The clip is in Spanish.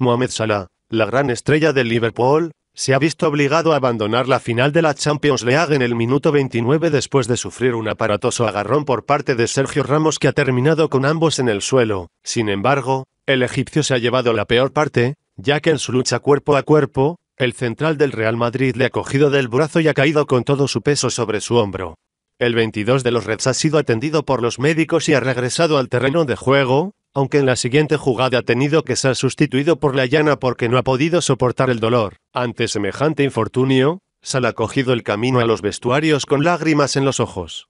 Mohamed Salah, la gran estrella del Liverpool, se ha visto obligado a abandonar la final de la Champions League en el minuto 29 después de sufrir un aparatoso agarrón por parte de Sergio Ramos que ha terminado con ambos en el suelo. Sin embargo, el egipcio se ha llevado la peor parte, ya que en su lucha cuerpo a cuerpo, el central del Real Madrid le ha cogido del brazo y ha caído con todo su peso sobre su hombro. El 22 de los Reds ha sido atendido por los médicos y ha regresado al terreno de juego, aunque en la siguiente jugada ha tenido que ser sustituido por la llana porque no ha podido soportar el dolor. Ante semejante infortunio, Sal ha cogido el camino a los vestuarios con lágrimas en los ojos.